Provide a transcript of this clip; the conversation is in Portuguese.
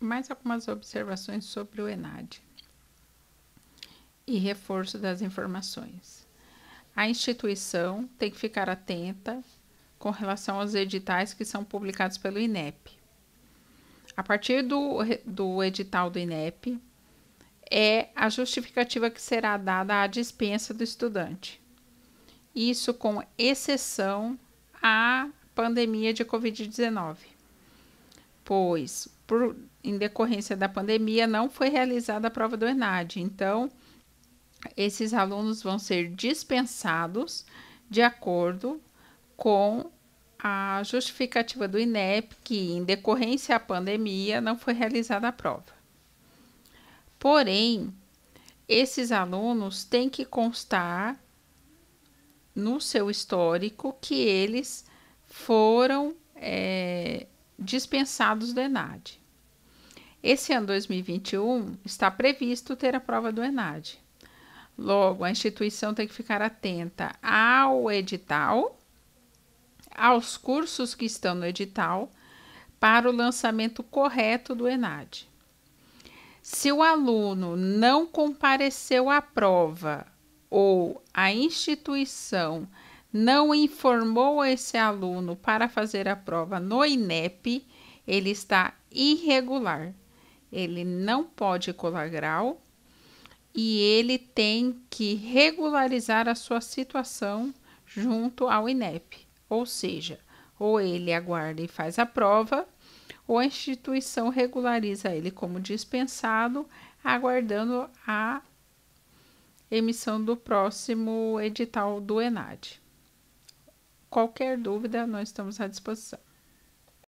mais algumas observações sobre o ENAD e reforço das informações. A instituição tem que ficar atenta com relação aos editais que são publicados pelo INEP. A partir do, do edital do INEP, é a justificativa que será dada à dispensa do estudante. Isso com exceção à pandemia de Covid-19 pois, por, em decorrência da pandemia, não foi realizada a prova do ENAD. Então, esses alunos vão ser dispensados de acordo com a justificativa do INEP que, em decorrência à pandemia, não foi realizada a prova. Porém, esses alunos têm que constar no seu histórico que eles foram é, dispensados do ENAD. Esse ano 2021 está previsto ter a prova do ENAD. Logo, a instituição tem que ficar atenta ao edital, aos cursos que estão no edital, para o lançamento correto do ENAD. Se o aluno não compareceu à prova ou a instituição não informou esse aluno para fazer a prova no INEP, ele está irregular. Ele não pode colar grau e ele tem que regularizar a sua situação junto ao INEP. Ou seja, ou ele aguarda e faz a prova, ou a instituição regulariza ele como dispensado, aguardando a emissão do próximo edital do ENAD. Qualquer dúvida, nós estamos à disposição.